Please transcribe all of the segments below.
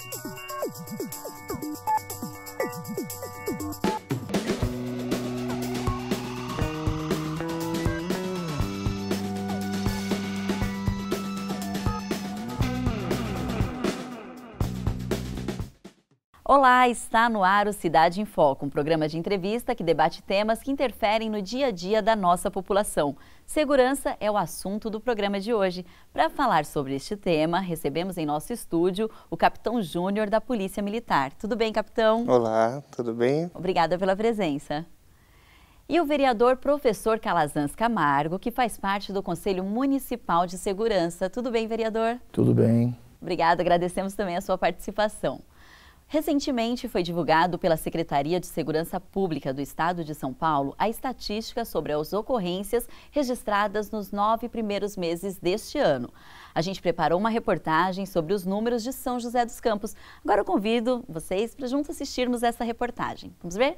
ハハハハ Olá, está no ar o Cidade em Foco, um programa de entrevista que debate temas que interferem no dia a dia da nossa população. Segurança é o assunto do programa de hoje. Para falar sobre este tema, recebemos em nosso estúdio o Capitão Júnior da Polícia Militar. Tudo bem, capitão? Olá, tudo bem? Obrigada pela presença. E o vereador professor Calazans Camargo, que faz parte do Conselho Municipal de Segurança. Tudo bem, vereador? Tudo bem. Obrigada, agradecemos também a sua participação. Recentemente foi divulgado pela Secretaria de Segurança Pública do Estado de São Paulo a estatística sobre as ocorrências registradas nos nove primeiros meses deste ano. A gente preparou uma reportagem sobre os números de São José dos Campos. Agora eu convido vocês para juntos assistirmos essa reportagem. Vamos ver?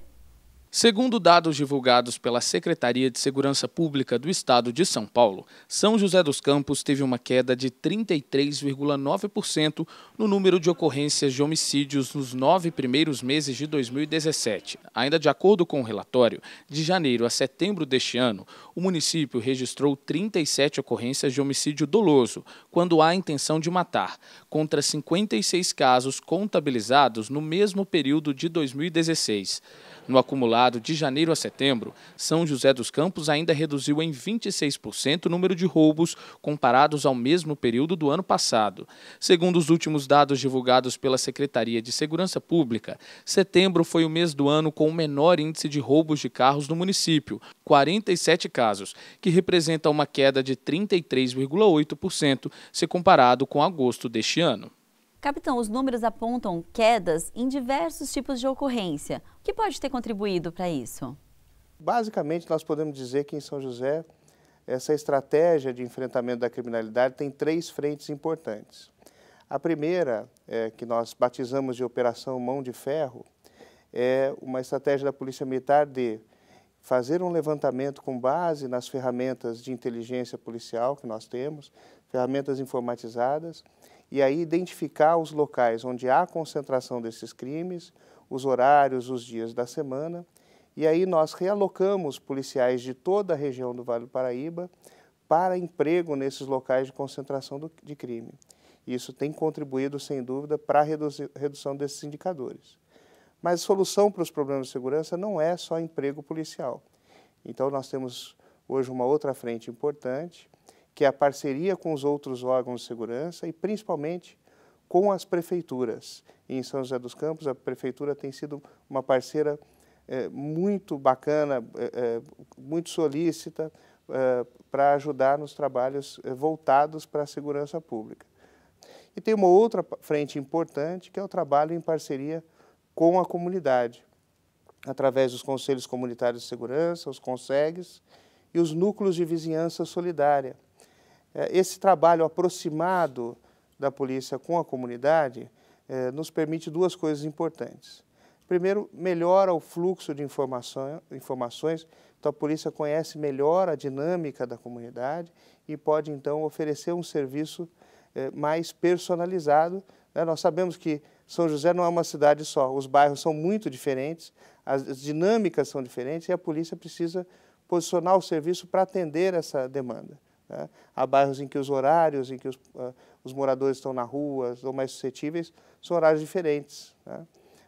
Segundo dados divulgados pela Secretaria de Segurança Pública do Estado de São Paulo, São José dos Campos teve uma queda de 33,9% no número de ocorrências de homicídios nos nove primeiros meses de 2017. Ainda de acordo com o relatório, de janeiro a setembro deste ano, o município registrou 37 ocorrências de homicídio doloso, quando há intenção de matar, contra 56 casos contabilizados no mesmo período de 2016. No acumulado de janeiro a setembro, São José dos Campos ainda reduziu em 26% o número de roubos comparados ao mesmo período do ano passado. Segundo os últimos dados divulgados pela Secretaria de Segurança Pública, setembro foi o mês do ano com o menor índice de roubos de carros no município, 47 casos, que representa uma queda de 33,8% se comparado com agosto deste ano. Capitão, os números apontam quedas em diversos tipos de ocorrência. O que pode ter contribuído para isso? Basicamente, nós podemos dizer que em São José, essa estratégia de enfrentamento da criminalidade tem três frentes importantes. A primeira, é, que nós batizamos de Operação Mão de Ferro, é uma estratégia da Polícia Militar de fazer um levantamento com base nas ferramentas de inteligência policial que nós temos, ferramentas informatizadas, e aí identificar os locais onde há concentração desses crimes, os horários, os dias da semana, e aí nós realocamos policiais de toda a região do Vale do Paraíba para emprego nesses locais de concentração do, de crime. Isso tem contribuído, sem dúvida, para a redução desses indicadores. Mas a solução para os problemas de segurança não é só emprego policial. Então, nós temos hoje uma outra frente importante, que é a parceria com os outros órgãos de segurança e principalmente com as prefeituras. E em São José dos Campos, a prefeitura tem sido uma parceira é, muito bacana, é, muito solícita é, para ajudar nos trabalhos voltados para a segurança pública. E tem uma outra frente importante, que é o trabalho em parceria com a comunidade, através dos conselhos comunitários de segurança, os CONSEGs e os núcleos de vizinhança solidária, é, esse trabalho aproximado da polícia com a comunidade é, nos permite duas coisas importantes. Primeiro, melhora o fluxo de informações, então a polícia conhece melhor a dinâmica da comunidade e pode então oferecer um serviço é, mais personalizado. Né? Nós sabemos que São José não é uma cidade só, os bairros são muito diferentes, as dinâmicas são diferentes e a polícia precisa posicionar o serviço para atender essa demanda. Né? Há bairros em que os horários em que os, uh, os moradores estão na rua, são mais suscetíveis, são horários diferentes, né?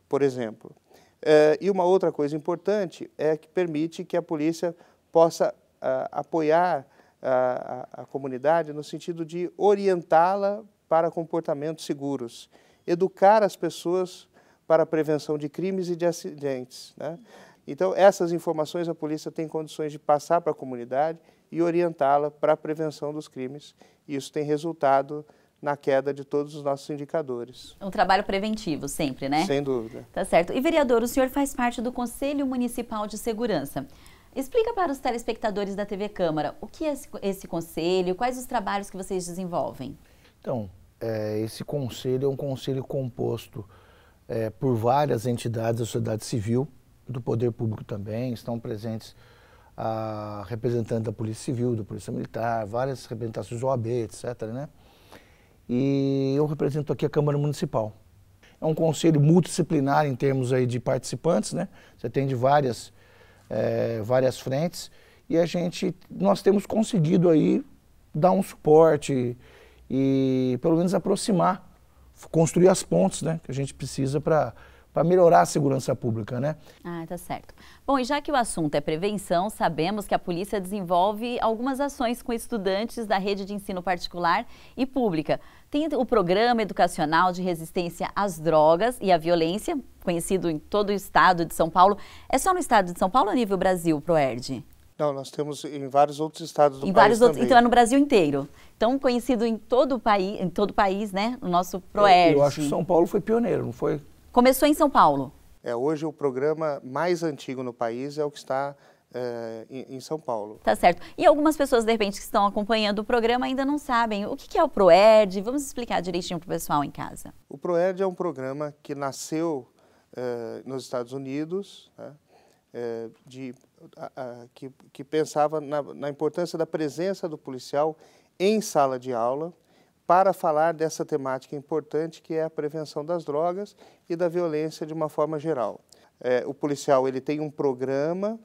por exemplo. Uh, e uma outra coisa importante é que permite que a polícia possa uh, apoiar ah, a, a, comunidade no sentido de orientá-la para comportamentos seguros, educar as pessoas para a prevenção de crimes e de acidentes. Né? Então, essas informações a polícia tem condições de passar para a comunidade e orientá-la para a prevenção dos crimes. Isso tem resultado na queda de todos os nossos indicadores. É um trabalho preventivo sempre, né? Sem dúvida. Tá certo. E vereador, o senhor faz parte do Conselho Municipal de Segurança. Explica para os telespectadores da TV Câmara o que é esse, esse conselho, quais os trabalhos que vocês desenvolvem. Então, é, esse conselho é um conselho composto é, por várias entidades da sociedade civil, do poder público também, estão presentes a representante da Polícia Civil, da Polícia Militar, várias representações OAB, etc. Né? E eu represento aqui a Câmara Municipal. É um conselho multidisciplinar em termos aí de participantes, né? Você de várias, é, várias frentes e a gente, nós temos conseguido aí dar um suporte e pelo menos aproximar, construir as pontes, né? Que a gente precisa para para melhorar a segurança pública, né? Ah, tá certo. Bom, e já que o assunto é prevenção, sabemos que a polícia desenvolve algumas ações com estudantes da rede de ensino particular e pública. Tem o Programa Educacional de Resistência às Drogas e à Violência, conhecido em todo o estado de São Paulo. É só no estado de São Paulo ou nível Brasil, Proerd? Não, nós temos em vários outros estados do em país também. Então é no Brasil inteiro. Então conhecido em todo o país, em todo o país, né? O nosso Proerd. Eu, eu acho que São Paulo foi pioneiro, não foi? Começou em São Paulo. É, hoje o programa mais antigo no país é o que está é, em, em, São Paulo. Tá certo. E algumas pessoas, de repente, que estão acompanhando o programa ainda não sabem o que, é o PROERD. Vamos explicar direitinho para o pessoal em casa. O PROERD é um programa que nasceu é, nos Estados Unidos, né, é, de, a, a, que, que, pensava na, na, importância da presença do policial em sala de aula para falar dessa temática importante que é a prevenção das drogas e da violência de uma forma geral. É, o policial ele tem um programa,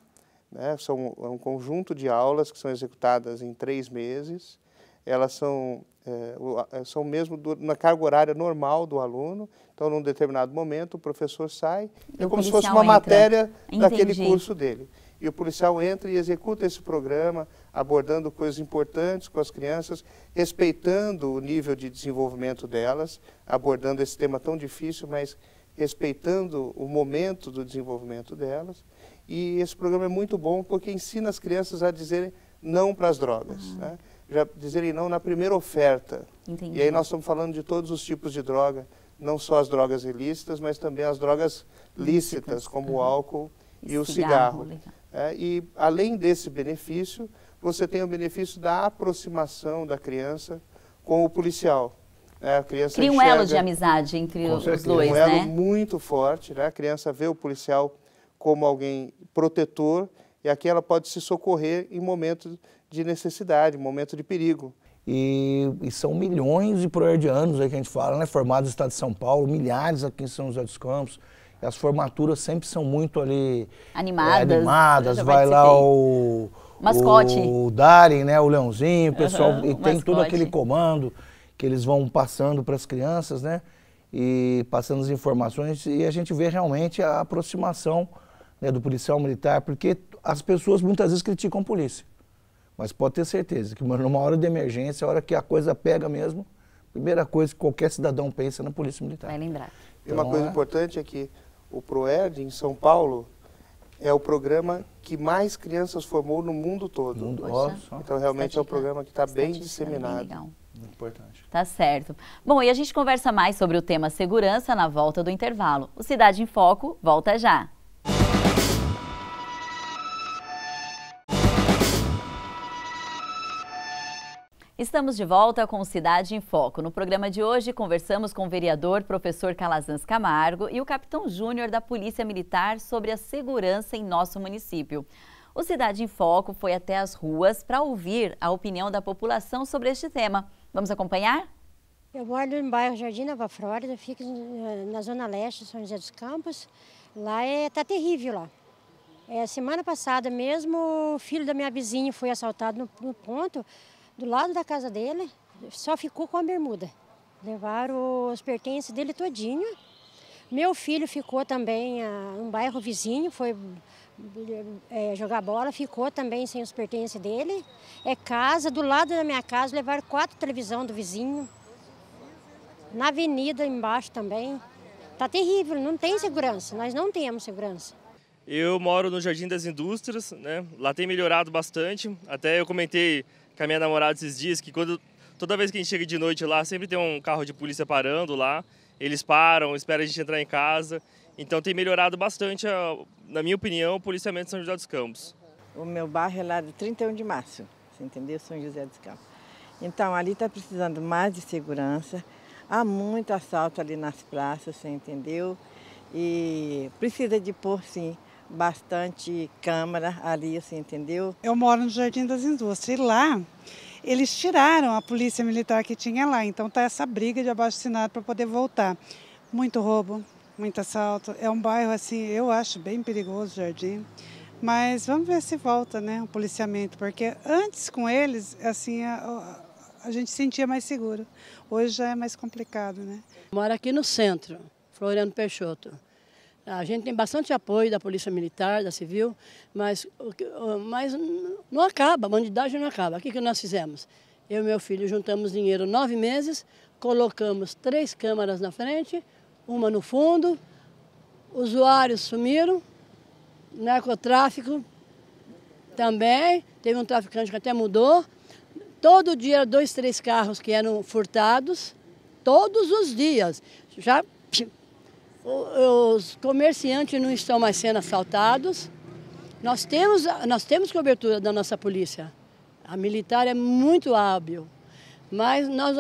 né, são é um conjunto de aulas que são executadas em três meses. Elas são é, é, são mesmo do, na carga horária normal do aluno. Então, num determinado momento, o professor sai, é e é como se fosse uma entra. matéria Entendi. daquele curso dele e o policial entra e executa esse programa, abordando coisas importantes com as crianças, respeitando o nível de desenvolvimento delas, abordando esse tema tão difícil, mas respeitando o momento do desenvolvimento delas. E esse programa é muito bom porque ensina as crianças a dizerem não para as drogas. Uhum. Né? Já dizerem não na primeira oferta. Entendi. E aí nós estamos falando de todos os tipos de droga, não só as drogas ilícitas, mas também as drogas lícitas, lícitas como uhum. o álcool e, e o cigarro. cigarro. É, e além desse benefício, você tem o benefício da aproximação da criança com o policial. É, a criança Cria um enxerga, elo de amizade entre os certeza, dois, né? Um elo né? muito forte, né? A criança vê o policial como alguém protetor e aqui ela pode se socorrer em momentos de necessidade, momento de perigo. E, e, são milhões de proerdianos aí que a gente fala, né? Formados no estado de São Paulo, milhares aqui em São José dos Campos as formaturas sempre são muito ali animadas, é, animadas. vai lá o mascote, o, o Darin, né, o Leãozinho, o pessoal uhum, e o tem mascote. aquele comando que eles vão passando para as crianças, né? E passando as informações e a gente vê realmente a aproximação né, do policial militar, porque as pessoas muitas vezes criticam a polícia, mas pode ter certeza que numa hora de emergência, a hora que a coisa pega mesmo, primeira coisa que qualquer cidadão pensa é na polícia militar. Vai lembrar. E uma coisa então, é. importante é que o PROERD em São Paulo é o programa que mais crianças formou no mundo todo. Mundo, então realmente é um programa que tá está bem disseminado. Bem Importante. Tá certo. Bom, e a gente conversa mais sobre o tema segurança na volta do intervalo. O Cidade em Foco volta já. Estamos de volta com Cidade em Foco. No programa de hoje, conversamos com o vereador professor Calazans Camargo e o capitão júnior da Polícia Militar sobre a segurança em nosso município. O Cidade em Foco foi até as ruas para ouvir a opinião da população sobre este tema. Vamos acompanhar? Eu moro no bairro Jardim Nova Flórida, fico eh, na zona leste São José dos Campos. Lá é, tá terrível lá. É, semana passada mesmo, o filho da minha vizinha foi assaltado no, no ponto do lado da casa dele, só ficou com a bermuda. Levaram os pertences dele todinho. Meu filho ficou também em ah, um bairro vizinho, foi é, jogar bola, ficou também sem os pertences dele. É casa, do lado da minha casa levaram quatro televisão do vizinho. Na avenida embaixo também. Tá terrível, não tem segurança, nós não temos segurança. Eu moro no Jardim das Indústrias, né? Lá tem melhorado bastante. Até eu comentei com a minha namorada esses dias que quando toda vez que a gente chega de noite lá, sempre tem um carro de polícia parando lá. Eles param, esperam a gente entrar em casa. Então tem melhorado bastante, a, na minha opinião, o policiamento de São José dos Campos. O meu bairro é lá de 31 de março, você entendeu? São José dos Campos. Então ali está precisando mais de segurança. Há muito assalto ali nas praças, você entendeu? E precisa de pôr, sim, bastante câmara ali, assim, entendeu? Eu moro no Jardim das Indústrias e lá eles tiraram a polícia militar que tinha lá, então tá essa briga de abaixo-assinado para poder voltar. Muito roubo, muito assalto. É um bairro assim, eu acho bem perigoso o Jardim. Mas vamos ver se volta, né, o policiamento, porque antes com eles, assim, a, a gente sentia mais seguro. Hoje já é mais complicado, né? Moro aqui no centro, Floriano Peixoto. A gente tem bastante apoio da Polícia Militar, da Civil, mas, mas não acaba, a bandidagem não acaba. O que, que nós fizemos? Eu e meu filho juntamos dinheiro nove meses, colocamos três câmaras na frente, uma no fundo, usuários sumiram, narcotráfico também, teve um traficante que até mudou. Todo dia, dois, três carros que eram furtados, todos os dias. Já os comerciantes não estão mais sendo assaltados. Nós temos, nós temos cobertura da nossa polícia. A militar é muito hábil. Mas, nós,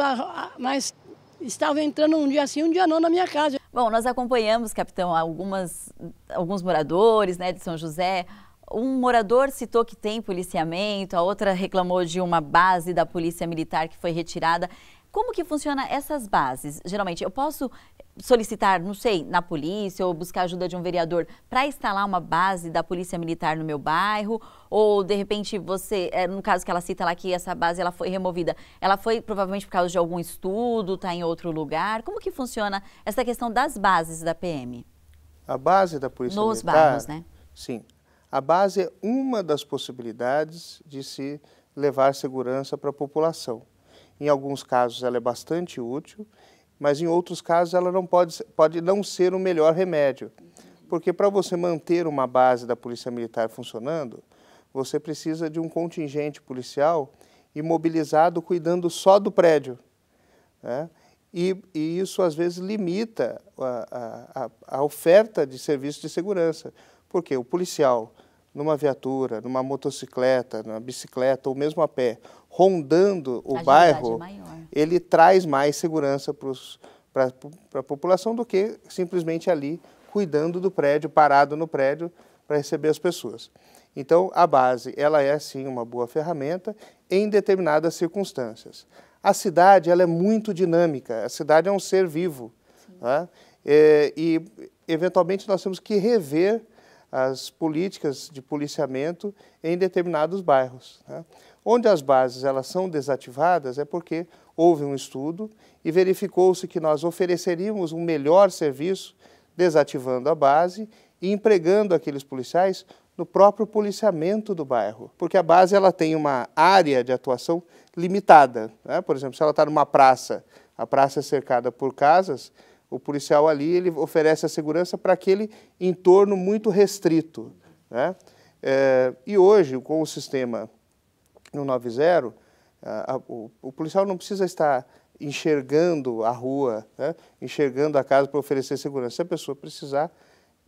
mas estava entrando um dia assim, um dia não na minha casa. Bom, nós acompanhamos, capitão, algumas, alguns moradores né, de São José. Um morador citou que tem policiamento, a outra reclamou de uma base da polícia militar que foi retirada. Como que funciona essas bases? Geralmente, eu posso solicitar, não sei, na polícia ou buscar ajuda de um vereador para instalar uma base da polícia militar no meu bairro? Ou de repente você, eh, no caso que ela cita lá que essa base ela foi removida, ela foi provavelmente por causa de algum estudo, está em outro lugar? Como que funciona essa questão das bases da PM? A base da polícia Nos militar. Nos bairros, né? Sim. A base é uma das possibilidades de se levar segurança para a população. Em alguns casos ela é bastante útil mas em outros casos ela não pode, pode não ser o melhor remédio. Porque para você manter uma base da Polícia Militar funcionando, você precisa de um contingente policial imobilizado cuidando só do prédio. Né? E, e, isso às vezes limita a, a, a oferta de serviço de segurança, porque o policial numa viatura, numa motocicleta, numa bicicleta ou mesmo a pé, rondando o a bairro, ele traz mais segurança para a população do que simplesmente ali cuidando do prédio, parado no prédio para receber as pessoas. Então, a base, ela é sim uma boa ferramenta em determinadas circunstâncias. A cidade, ela é muito dinâmica, a cidade é um ser vivo. Tá? É, e, eventualmente, nós temos que rever as políticas de policiamento em determinados bairros. Né? Onde as bases elas são desativadas é porque houve um estudo e verificou-se que nós ofereceríamos um melhor serviço desativando a base e empregando aqueles policiais no próprio policiamento do bairro, porque a base ela tem uma área de atuação limitada. Né? Por exemplo, se ela está numa praça, a praça é cercada por casas, o policial ali ele oferece a segurança para aquele entorno muito restrito. Né? É, e hoje, com o sistema 190, a, a, o, o, policial não precisa estar enxergando a rua, né? enxergando a casa para oferecer segurança. Se a pessoa precisar,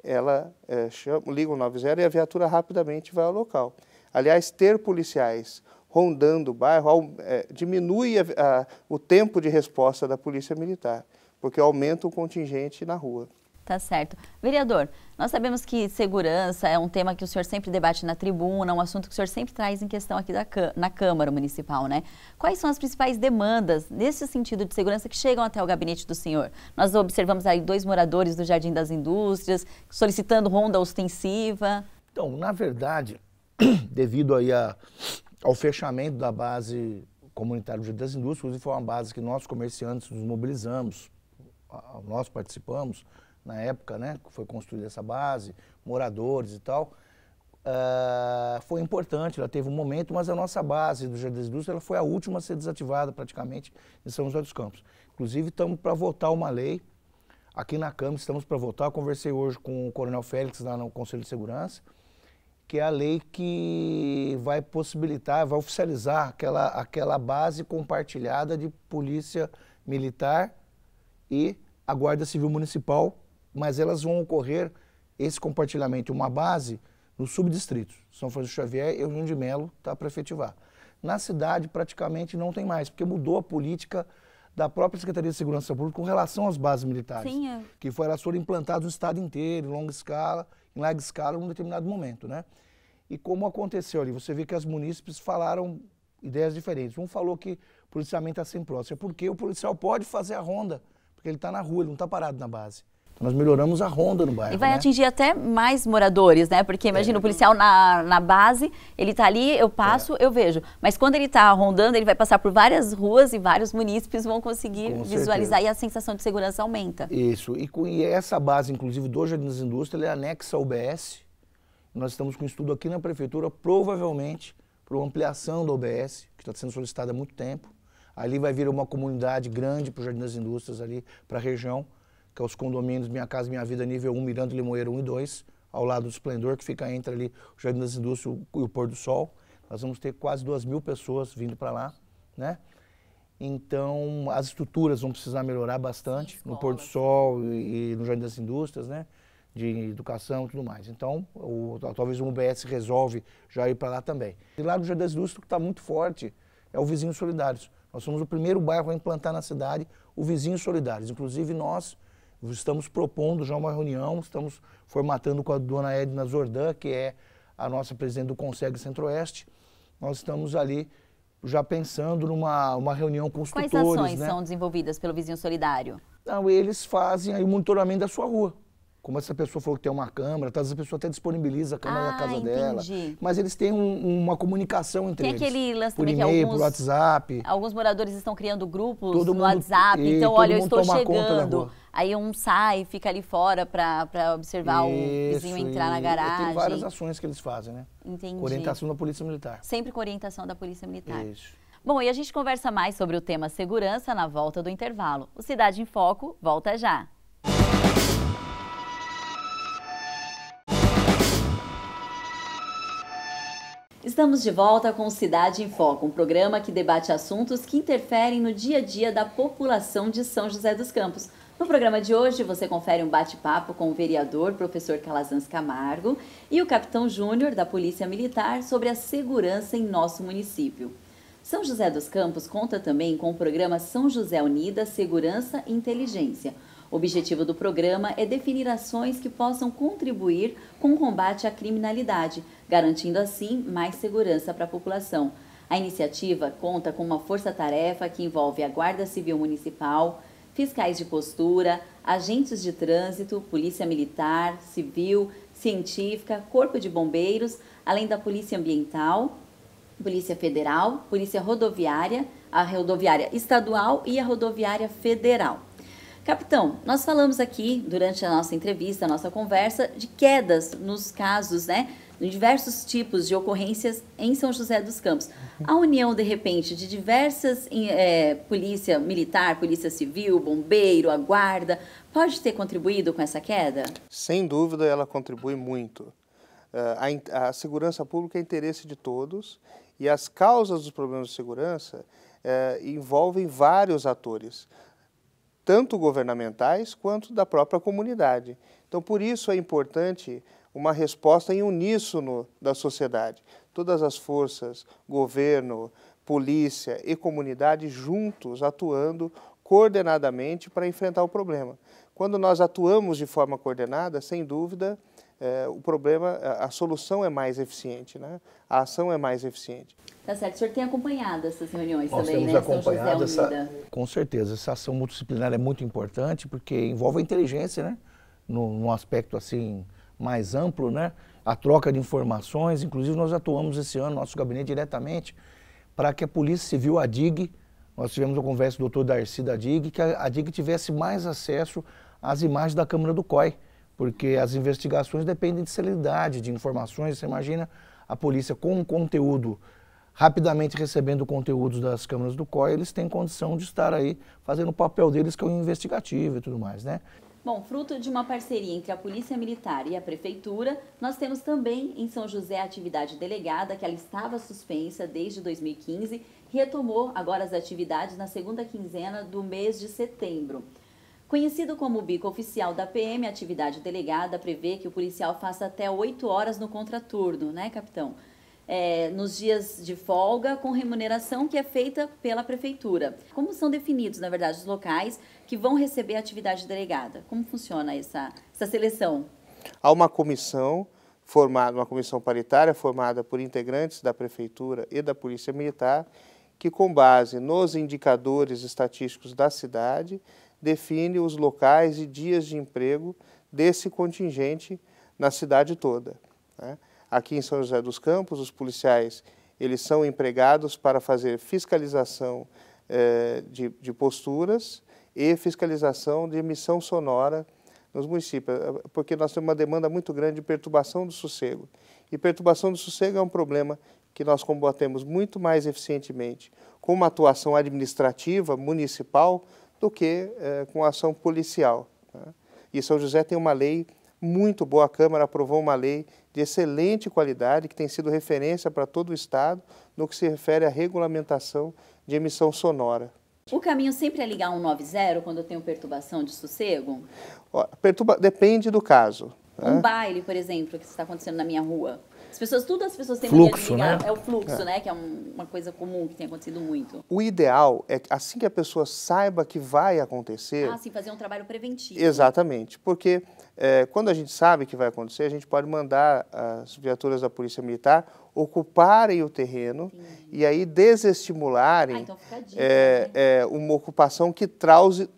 ela é, chama, liga o 90 e a viatura rapidamente vai ao local. Aliás, ter policiais rondando o bairro é, diminui a, o tempo de resposta da polícia militar porque aumenta o contingente na rua. Tá certo. Vereador, nós sabemos que segurança é um tema que o senhor sempre debate na tribuna, um assunto que o senhor sempre traz em questão aqui da, na Câmara Municipal, né? Quais são as principais demandas nesse sentido de segurança que chegam até o gabinete do senhor? Nós observamos aí dois moradores do Jardim das Indústrias solicitando ronda ostensiva. Então, na verdade, devido aí a, ao fechamento da base comunitária do Jardim das Indústrias, foi uma base que nós comerciantes nos mobilizamos nós participamos na época, né, que foi construída essa base, moradores e tal, uh, foi importante, ela teve um momento, mas a nossa base do Jardim das Indústrias ela foi a última a ser desativada praticamente em São José dos Campos. Inclusive, estamos para votar uma lei, aqui na Câmara estamos para votar, Eu conversei hoje com o Coronel Félix lá no Conselho de Segurança, que é a lei que vai possibilitar, vai oficializar aquela, aquela base compartilhada de polícia militar e a Guarda Civil Municipal, mas elas vão ocorrer esse compartilhamento, uma base no subdistrito, São Francisco Xavier e Rio de Melo, tá, para efetivar. Na cidade praticamente não tem mais, porque mudou a política da própria Secretaria de Segurança Pública com relação às bases militares, Sim, é. que foi, elas foram implantadas no estado inteiro, em longa escala, em larga escala, em um determinado momento, né? E como aconteceu ali, você vê que as munícipes falaram ideias diferentes. Um falou que policiamento está é sem próximo, é porque o policial pode fazer a ronda, porque ele está na rua, ele não está parado na base. Então, nós melhoramos a ronda no bairro. E vai né? atingir até mais moradores, né? Porque imagina, é. o policial na, na base, ele está ali, eu passo, é. eu vejo. Mas quando ele está rondando, ele vai passar por várias ruas e vários munícipes vão conseguir com visualizar certeza. e a sensação de segurança aumenta. Isso. E, com, e essa base, inclusive, do Jardim das Indústrias, é anexa ao OBS. Nós estamos com estudo aqui na prefeitura, provavelmente, para uma ampliação do OBS, que está sendo solicitada há muito tempo. Ali vai vir uma comunidade grande para o Jardim das Indústrias, ali para a região, que é os condomínios Minha Casa Minha Vida nível 1, Mirando Limoeiro 1 e 2, ao lado do Esplendor, que fica entre ali o Jardim das Indústrias e o Pôr do Sol. Nós vamos ter quase 2 mil pessoas vindo para lá, né? Então, as estruturas vão precisar melhorar bastante Escola. no Pôr do Sol e, no Jardim das Indústrias, né? de educação e tudo mais. Então, o, talvez o UBS resolve já ir para lá também. E lá no Jardim das Indústrias, que está muito forte, é o Vizinho Solidários. Nós somos o primeiro bairro a implantar na cidade o Vizinhos Solidários. Inclusive, nós estamos propondo já uma reunião, estamos formatando com a dona Edna Zordan, que é a nossa presidente do Consegue Centro-Oeste. Nós estamos ali já pensando numa uma reunião com os Quais tutores. Quais ações né? são desenvolvidas pelo Vizinho Solidário? Não, eles fazem aí o monitoramento da sua rua como essa pessoa falou que tem uma câmera, talvez tá, a pessoa até disponibiliza a câmera ah, casa entendi. dela. Mas eles têm um, uma comunicação entre tem eles. Tem aquele lance por também e-mail, que alguns, WhatsApp. Alguns moradores estão criando grupos todo no mundo, WhatsApp. E, então, olha, eu estou chegando. Aí um sai, fica ali fora para observar Isso, o vizinho entrar e, na garagem. Tem várias ações que eles fazem, né? Entendi. Com orientação da Polícia Militar. Sempre com orientação da Polícia Militar. Isso. Bom, e a gente conversa mais sobre o tema segurança na volta do intervalo. O Cidade em Foco volta já. Estamos de volta com Cidade em Foco, um programa que debate assuntos que interferem no dia a dia da população de São José dos Campos. No programa de hoje, você confere um bate-papo com o vereador, professor Calazans Camargo, e o capitão Júnior da Polícia Militar sobre a segurança em nosso município. São José dos Campos conta também com o programa São José Unida Segurança e Inteligência – o objetivo do programa é definir ações que possam contribuir com o combate à criminalidade, garantindo assim mais segurança para a população. A iniciativa conta com uma força-tarefa que envolve a Guarda Civil Municipal, fiscais de postura, agentes de trânsito, polícia militar, civil, científica, corpo de bombeiros, além da polícia ambiental, polícia federal, polícia rodoviária, a rodoviária estadual e a rodoviária federal. Capitão, nós falamos aqui durante a nossa entrevista, a nossa conversa, de quedas nos casos, né? Em diversos tipos de ocorrências em São José dos Campos. A união, de repente, de diversas é, polícia militar, polícia civil, bombeiro, a guarda, pode ter contribuído com essa queda? Sem dúvida, ela contribui muito. É, a, a segurança pública é interesse de todos e as causas dos problemas de segurança é, envolvem vários atores tanto governamentais quanto da própria comunidade. Então, por isso é importante uma resposta em uníssono da sociedade. Todas as forças, governo, polícia e comunidade juntos atuando coordenadamente para enfrentar o problema. Quando nós atuamos de forma coordenada, sem dúvida, eh, o problema, a, a solução é mais eficiente, né? a ação é mais eficiente. Tá certo. O senhor tem acompanhado essas reuniões Nós também, temos né? acompanhado essa, com certeza. Essa ação multidisciplinar é muito importante porque envolve a inteligência, né? Num, aspecto assim mais amplo, né? A troca de informações, inclusive nós atuamos esse ano, nosso gabinete diretamente, para que a Polícia Civil, a DIG, nós tivemos uma conversa com o doutor Darcy da DIG, que a, a DIG tivesse mais acesso às imagens da Câmara do COI, porque as investigações dependem de celeridade, de informações. Você imagina a polícia com um conteúdo rapidamente recebendo conteúdos das câmaras do COI, eles têm condição de estar aí fazendo o papel deles, que é o investigativo e tudo mais, né? Bom, fruto de uma parceria entre a Polícia Militar e a Prefeitura, nós temos também em São José a atividade delegada, que ela estava suspensa desde 2015, retomou agora as atividades na segunda quinzena do mês de setembro. Conhecido como bico oficial da PM, a atividade delegada prevê que o policial faça até 8 horas no contraturno, né, capitão? é, nos dias de folga com remuneração que é feita pela prefeitura. Como são definidos, na verdade, os locais que vão receber a atividade delegada? Como funciona essa, essa seleção? Há uma comissão formada, uma comissão paritária formada por integrantes da prefeitura e da Polícia Militar, que com base nos indicadores estatísticos da cidade, define os locais e dias de emprego desse contingente na cidade toda. Né? Aqui em São José dos Campos, os policiais eles são empregados para fazer fiscalização eh, de, de, posturas e fiscalização de emissão sonora nos municípios, eh, porque nós temos uma demanda muito grande de perturbação do sossego. E perturbação do sossego é um problema que nós combatemos muito mais eficientemente com uma atuação administrativa, municipal, do que eh, com ação policial. Tá? E São José tem uma lei muito boa, a Câmara aprovou uma lei de excelente qualidade, que tem sido referência para todo o Estado no que se refere à regulamentação de emissão sonora. O caminho sempre é ligar 190 quando eu tenho perturbação de sossego? Ó, perturba... Depende do caso. Um né? baile, por exemplo, que está acontecendo na minha rua. As pessoas, tudo as pessoas têm fluxo, né? É o fluxo, é. né? Que é um, uma coisa comum que tem acontecido muito. O ideal é que assim que a pessoa saiba que vai acontecer. Ah, sim, fazer um trabalho preventivo. Né? Exatamente, porque é, quando a gente sabe que vai acontecer, a gente pode mandar as viaturas da Polícia Militar ocuparem o terreno sim. e aí desestimularem ah, então dica, é, né? É, uma ocupação que, trause,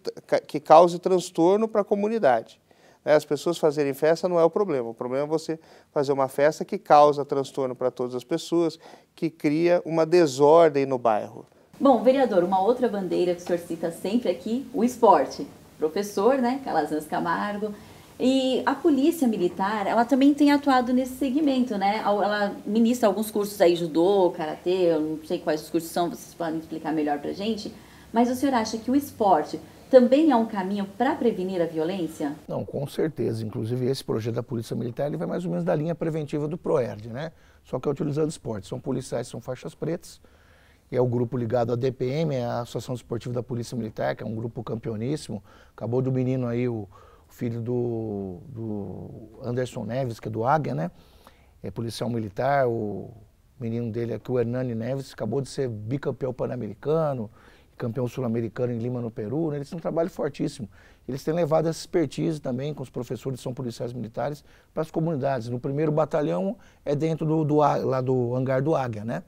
que cause transtorno para a comunidade. É, as pessoas fazerem festa não é o problema. O problema é você fazer uma festa que causa transtorno para todas as pessoas, que cria uma desordem no bairro. Bom, vereador, uma outra bandeira que o senhor cita sempre aqui, o esporte. Professor, né, Calazans Camargo. E a polícia militar, ela também tem atuado nesse segmento, né? Ela ministra alguns cursos aí, judô, karatê, eu não sei quais os cursos são, vocês podem explicar melhor pra gente. Mas o senhor acha que o esporte também é um caminho para prevenir a violência? Não, com certeza. Inclusive, esse projeto da Polícia Militar ele vai mais ou menos da linha preventiva do PROERD, né? Só que é utilizando esporte. São policiais, são faixas pretas. E é o grupo ligado à DPM, é a Associação Esportiva da Polícia Militar, que é um grupo campeoníssimo. Acabou do menino aí, o filho do, do Anderson Neves, que é do Águia, né? É policial militar, o menino dele aqui, o Hernani Neves, acabou de ser bicampeão pan-americano campeão sul-americano em Lima, no Peru, né? eles têm um trabalho fortíssimo. Eles têm levado essa expertise também com os professores que são policiais militares para as comunidades. No primeiro batalhão é dentro do, do lá do hangar do Águia, né?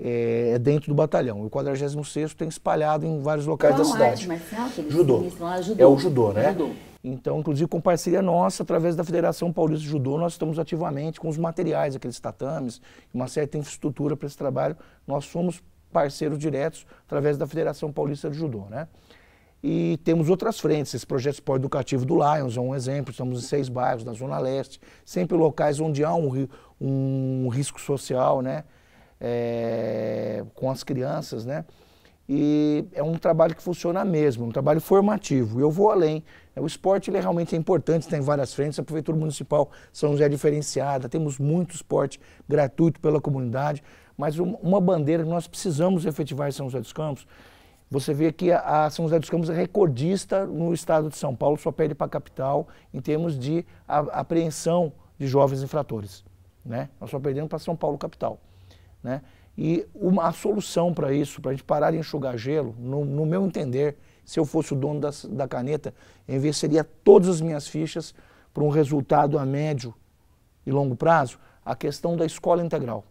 É, é dentro do batalhão. O 46 tem espalhado em vários locais Qual da cidade. marcial judô. Lá, judô. É o judô, né? Judô. Então, inclusive com parceria nossa, através da Federação Paulista de Judô, nós estamos ativamente com os materiais, aqueles tatames, uma certa infraestrutura para esse trabalho. Nós somos parceiros diretos através da Federação Paulista de Judô, né? E temos outras frentes, esse projeto esporte educativo do Lions é um exemplo, estamos em seis bairros na Zona Leste, sempre locais onde há um, um risco social, né? É, com as crianças, né? E é um trabalho que funciona mesmo, um trabalho formativo. Eu vou além. O esporte ele é realmente é importante, tem várias frentes. A Prefeitura Municipal São José é diferenciada, temos muito esporte gratuito pela comunidade mas uma bandeira que nós precisamos efetivar em São José dos Campos. Você vê que a, São José dos Campos é recordista no estado de São Paulo, só perde para a capital em termos de apreensão de jovens infratores. Né? Nós só perdemos para São Paulo capital. Né? E uma, a solução para isso, para a gente parar de enxugar gelo, no, no meu entender, se eu fosse o dono das, da caneta, eu investiria todas as minhas fichas para um resultado a médio e longo prazo, a questão da escola integral.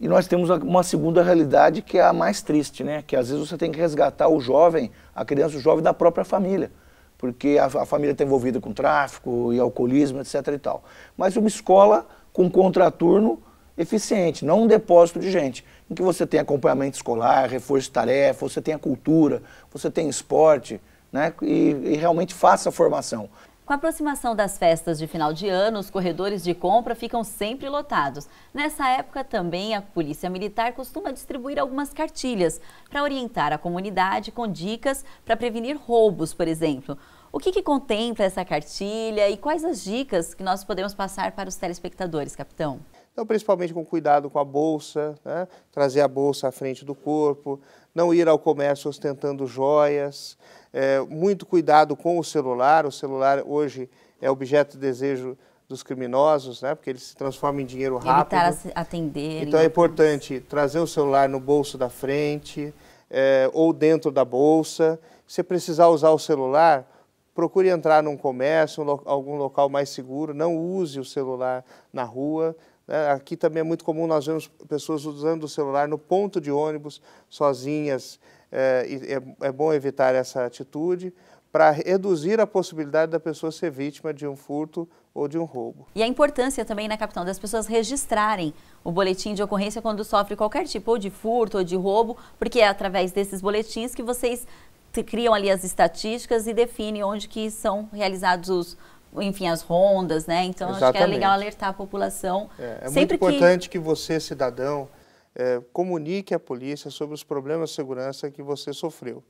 E nós temos uma segunda realidade que é a mais triste, né? Que às vezes você tem que resgatar o jovem, a criança, o jovem da própria família, porque a, a família está envolvida com tráfico e alcoolismo, etc. e tal. Mas uma escola com contraturno eficiente, não um depósito de gente, em que você tem acompanhamento escolar, reforço de tarefa, você tem a cultura, você tem esporte, né? e, e realmente faça a formação. Com a aproximação das festas de final de ano, os corredores de compra ficam sempre lotados. Nessa época, também a Polícia Militar costuma distribuir algumas cartilhas para orientar a comunidade com dicas para prevenir roubos, por exemplo. O que, que contempla essa cartilha e quais as dicas que nós podemos passar para os telespectadores, capitão? Então, principalmente com cuidado com a bolsa, né? trazer a bolsa à frente do corpo, não ir ao comércio ostentando joias, é, muito cuidado com o celular. O celular hoje é objeto de desejo dos criminosos, né? Porque ele se transforma em dinheiro rápido. Evitar atender. Então é né, importante trazer o celular no bolso da frente é, ou dentro da bolsa. Se precisar usar o celular, procure entrar num comércio, um lo algum local mais seguro. Não use o celular na rua. Né? Aqui também é muito comum nós vemos pessoas usando o celular no ponto de ônibus, sozinhas. É, é, é, bom evitar essa atitude para reduzir a possibilidade da pessoa ser vítima de um furto ou de um roubo. E a importância também, né, capitão, das pessoas registrarem o boletim de ocorrência quando sofre qualquer tipo de furto ou de roubo, porque é através desses boletins que vocês criam ali as estatísticas e definem onde que são realizados os enfim, as rondas, né? Então Exatamente. acho que é legal alertar a população. É, é muito importante que... que você, cidadão, é, comunique à polícia sobre os problemas de segurança que você sofreu.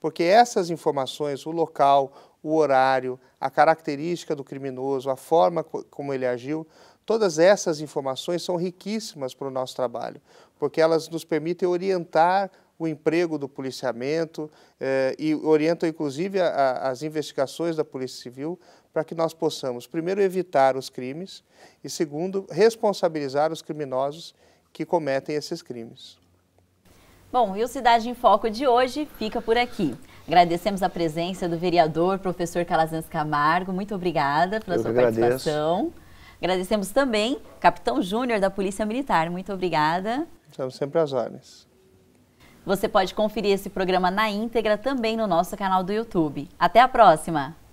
Porque essas informações, o local, o horário, a característica do criminoso, a forma como ele agiu, todas essas informações são riquíssimas para o nosso trabalho, porque elas nos permitem orientar o emprego do policiamento eh, e orientam inclusive a, a, as investigações da Polícia Civil para que nós possamos, primeiro, evitar os crimes e, segundo, responsabilizar os criminosos que cometem esses crimes. Bom, e o Cidade em Foco de hoje fica por aqui. Agradecemos a presença do vereador, professor Calazans Camargo. Muito obrigada pela Eu sua participação. Agradecemos também Capitão Júnior da Polícia Militar. Muito obrigada. Estamos sempre às ordens. Você pode conferir esse programa na íntegra também no nosso canal do YouTube. Até a próxima!